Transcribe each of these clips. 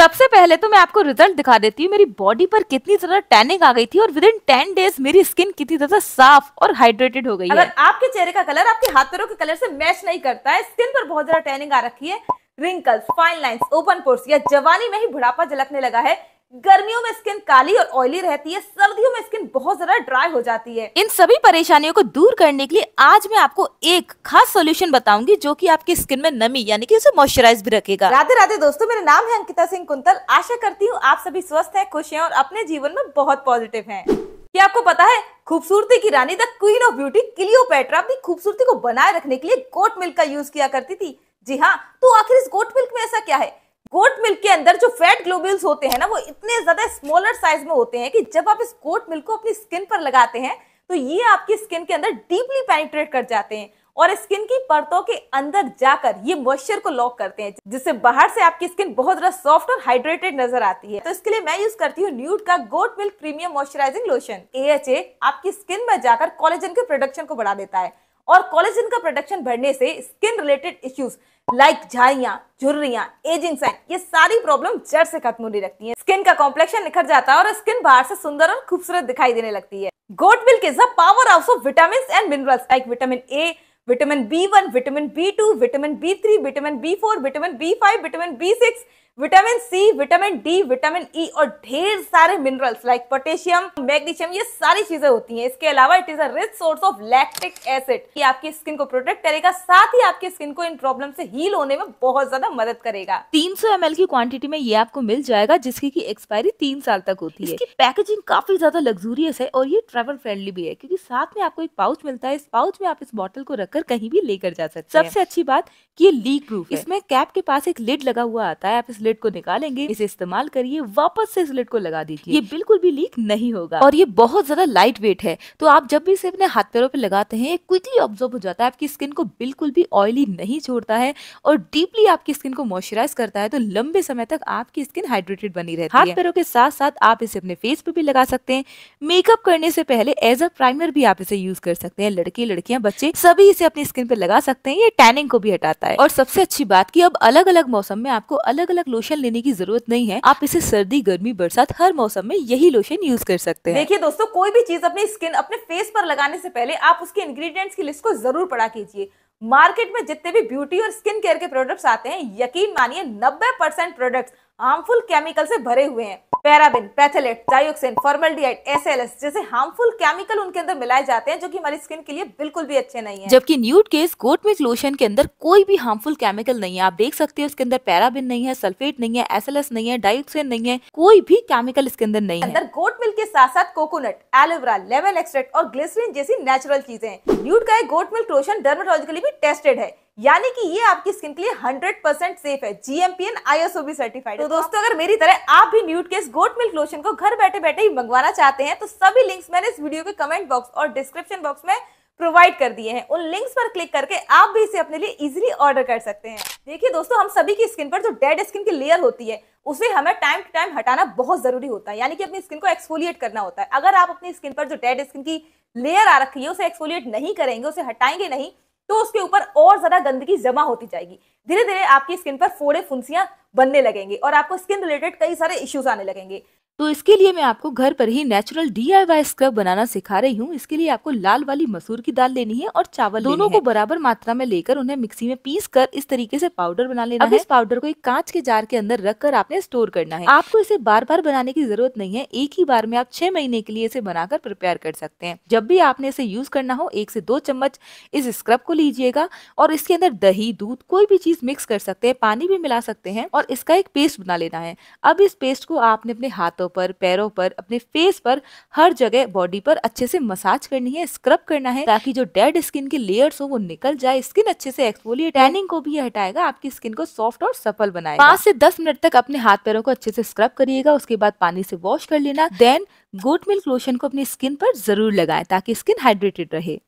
सबसे पहले तो मैं आपको रिजल्ट दिखा देती हूँ मेरी बॉडी पर कितनी ज्यादा टैनिंग आ गई थी और विद इन टेन डेज मेरी स्किन कितनी ज्यादा साफ और हाइड्रेटेड हो गई अगर है। आपके चेहरे का कलर आपके हाथ पैरों के कलर से मैच नहीं करता है स्किन पर बहुत ज्यादा टैनिंग आ रखी है wrinkles fine line open pores या जवानी में ही बुढ़ापा झलकने लगा है गर्मियों में स्किन काली और ऑयली रहती है सर्दियों में स्किन बहुत ज्यादा ड्राई हो जाती है इन सभी परेशानियों को दूर करने के लिए आज मैं आपको एक खास सोल्यूशन बताऊंगी जो कि आपकी स्किन में नमी यानी कि उसे मॉइस्चराइज भी रखेगा राधे राधे दोस्तों मेरा नाम है अंकिता सिंह कुंतल आशा करती हूँ आप सभी स्वस्थ है खुश है और अपने जीवन में बहुत पॉजिटिव है क्या आपको पता है खूबसूरती की रानी the queen of beauty Cleopatra अपनी खूबसूरती को बनाए रखने के लिए गोट मिल्क का यूज किया करती थी जी हाँ तो आखिर इस गोट मिल्क में ऐसा क्या है गोट मिल्क के अंदर जो फैट ग्लोब्यूल्स होते हैं ना वो इतने ज्यादा स्मॉलर साइज में होते हैं कि जब आप इस गोट मिल्क को अपनी स्किन पर लगाते हैं तो ये आपकी स्किन के अंदर डीपली पेनिट्रेट कर जाते हैं और स्किन की परतों के अंदर जाकर ये मॉइस्चर को लॉक करते हैं जिससे बाहर से आपकी स्किन बहुत ज्यादा सॉफ्ट और हाइड्रेटेड नजर आती है तो इसके लिए मैं यूज करती हूँ न्यूड का goat milk premium moisturising lotion ए आपकी स्किन में जाकर कॉलेजन के प्रोडक्शन को बढ़ा देता है और कॉलेजिन का प्रोडक्शन बढ़ने से स्किन रिलेटेड इश्यूज लाइक झाइया झुर्रिया एजिंग साइन ये सारी प्रॉब्लम जड़ से खत्म होने लगती है स्किन का कॉम्प्लेक्शन निखर जाता है और स्किन बाहर से सुंदर और खूबसूरत दिखाई देने लगती है goat milk is a powerhouse of vitamin and minerals like vitamin A vitamin B one vitamin B two vitamin B three vitamin B four vitamin B five vitamin B six vitamin C vitamin D vitamin E और ढेर सारे minerals like potassium magnesium ये सारी चीजें होती हैं इसके अलावा it is a rich source of lactic acid ये आपकी स्किन को प्रोटेक्ट करेगा साथ ही आपकी स्किन को इन प्रॉब्लम से हील होने में बहुत ज्यादा मदद करेगा 300 सौ की क्वांटिटी में ये आपको मिल जाएगा जिसकी की एक्सपायरी तीन साल तक होती है इसकी पैकेजिंग काफी ज्यादा लग्जूरियस है और ये ट्रेवल फ्रेंडली भी है क्योंकि साथ में आपको एक पाउच मिलता है इस पाउच में आप इस बॉटल को रखकर कहीं भी लेकर जा सकते हैं सबसे अच्छी बात की ये लीक प्रूफ इसमें कैप के पास एक लिड लगा हुआ आता है आप इस स्लिट को निकालेंगे इसे इस्तेमाल करिए वापस से स्लिट को लगा दीजिए ये बिल्कुल भी लीक नहीं होगा और ये बहुत ज्यादा लाइट वेट है तो आप जब भी इसे अपने हाथ पैरों पर लगाते हैं क्विकली ऑब्जर्व हो जाता है आपकी स्किन को बिल्कुल भी ऑयली नहीं छोड़ता है और डीपली आपकी स्किन को मॉइस्चराइज करता है तो लंबे समय तक आपकी स्किन हाइड्रेटेड बनी रहती है हाथ पैरों के साथ साथ आप इसे अपने फेस पे भी लगा सकते हैं मेकअप करने से पहले एज अ प्राइमर भी आप इसे यूज कर सकते हैं लड़के लड़कियां बच्चे सभी इसे अपनी स्किन पे लगा सकते हैं ये टैनिंग को भी हटाता है और सबसे अच्छी बात की अब अलग अलग मौसम में आपको अलग अलग लोशन लेने की जरूरत नहीं है आप इसे सर्दी गर्मी बरसात हर मौसम में यही लोशन यूज कर सकते हैं देखिए दोस्तों कोई भी चीज अपनी स्किन अपने फेस पर लगाने से पहले आप उसके इंग्रेडिएंट्स की लिस्ट को जरूर पढ़ा कीजिए मार्केट में जितने भी ब्यूटी और स्किन केयर के प्रोडक्ट्स आते हैं यकीन मानिए 90 परसेंट प्रोडक्ट्स हार्मफुल केमिकल से भरे हुए हैं paraben phthalate dioxin formaldehyde SLS जैसे हार्मफुल केमिकल उनके अंदर मिलाए जाते हैं जो कि हमारी स्किन के लिए बिल्कुल भी अच्छे नहीं है जबकि न्यूट केस मिक्स लोशन के अंदर कोई भी हार्मफुल केमिकल नहीं है आप देख सकते हो इसके अंदर पैराबिन नहीं है सल्फेट नहीं है एसएलएस नहीं है डाइऑक्सिन नहीं है कोई भी केमिकल इसके अंदर नहीं है अंदर गोट मिल्क के साथ साथ कोकोनट एलोवेरा लेमन एक्सट्रेट और ग्लिसरीन जैसी नेचुरल चीजें न्यूट का गोट मिल्क लोशन डर्मेटोलॉजिकली भी टेस्टेड है यानी कि ये आपकी स्किन के लिए 100% सेफ है जीएमपीएन आईएसओ भी सर्टिफाइड तो दोस्तों अगर मेरी तरह आप भी न्यूट केस गोट मिल्क लोशन को घर बैठे बैठे ही मंगवाना चाहते हैं तो सभी लिंक्स मैंने इस वीडियो के कमेंट बॉक्स और डिस्क्रिप्शन बॉक्स में प्रोवाइड कर दिए हैं उन लिंक्स पर क्लिक करके आप भी इसे अपने लिए इजीली ऑर्डर कर सकते हैं देखिए दोस्तों हम सभी की स्किन पर जो डेड स्किन की लेयर होती है उसे हमें टाइम टू टाइम हटाना बहुत जरूरी होता है यानी कि अपनी स्किन को एक्सफोलिएट करना होता है अगर आप अपनी स्किन पर जो डेड स्किन की लेयर आ रखी है उसे एक्सफोलिएट नहीं करेंगे उसे हटाएंगे नहीं तो उसके ऊपर और ज्यादा गंदगी जमा होती जाएगी धीरे धीरे आपकी स्किन पर फोड़े फुंसियां बनने लगेंगे और आपको स्किन रिलेटेड कई सारे इश्यूज आने लगेंगे तो इसके लिए मैं आपको घर पर ही नेचुरल डीआईवाई स्क्रब बनाना सिखा रही हूँ इसके लिए आपको लाल वाली मसूर की दाल लेनी है और चावल दोनों को बराबर मात्रा में लेकर उन्हें मिक्सी में पीस कर इस तरीके से पाउडर बना लेना अब है। इस पाउडर को एक कांच के जार के अंदर रख कर आपने स्टोर करना है आपको इसे बार बार बनाने की जरूरत नहीं है एक ही बार में आप छह महीने के लिए इसे बनाकर प्रिपेयर कर सकते हैं जब भी आपने इसे यूज करना हो एक से दो चम्मच इस स्क्रब को लीजिएगा और इसके अंदर दही दूध कोई भी चीज मिक्स कर सकते हैं पानी भी मिला सकते हैं और इसका एक पेस्ट बना लेना है अब इस पेस्ट को आपने अपने हाथों हाथों पर पैरों पर अपने फेस पर हर जगह बॉडी पर अच्छे से मसाज करनी है स्क्रब करना है ताकि जो डेड स्किन के लेयर्स हो वो निकल जाए स्किन अच्छे से एक्सफोलिएट टैनिंग को भी हटाएगा आपकी स्किन को सॉफ्ट और सफल बनाए पांच से दस मिनट तक अपने हाथ पैरों को अच्छे से स्क्रब करिएगा उसके बाद पानी से वॉश कर लेना देन गोट मिल्क लोशन को अपनी स्किन पर जरूर लगाए ताकि स्किन हाइड्रेटेड रहे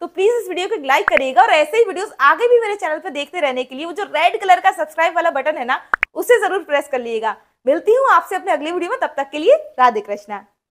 तो प्लीज इस वीडियो को लाइक करिएगा और ऐसे ही वीडियोस आगे भी मेरे चैनल पर देखते रहने के लिए वो जो रेड कलर का सब्सक्राइब वाला बटन है ना उसे जरूर प्रेस कर लिएगा मिलती हूँ आपसे अपने अगले वीडियो में तब तक के लिए राधे कृष्णा